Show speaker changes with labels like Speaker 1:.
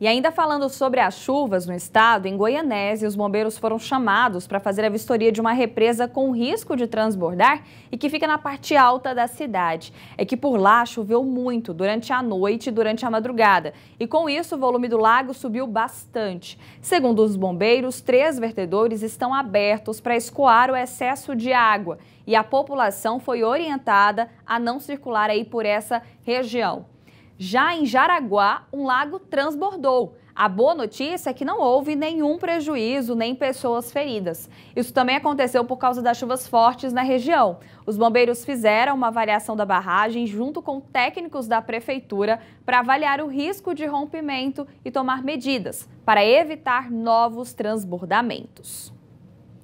Speaker 1: E ainda falando sobre as chuvas no estado, em Goianese, os bombeiros foram chamados para fazer a vistoria de uma represa com risco de transbordar e que fica na parte alta da cidade. É que por lá choveu muito durante a noite e durante a madrugada, e com isso o volume do lago subiu bastante. Segundo os bombeiros, três vertedores estão abertos para escoar o excesso de água e a população foi orientada a não circular aí por essa região. Já em Jaraguá, um lago transbordou. A boa notícia é que não houve nenhum prejuízo nem pessoas feridas. Isso também aconteceu por causa das chuvas fortes na região. Os bombeiros fizeram uma avaliação da barragem junto com técnicos da prefeitura para avaliar o risco de rompimento e tomar medidas para evitar novos transbordamentos.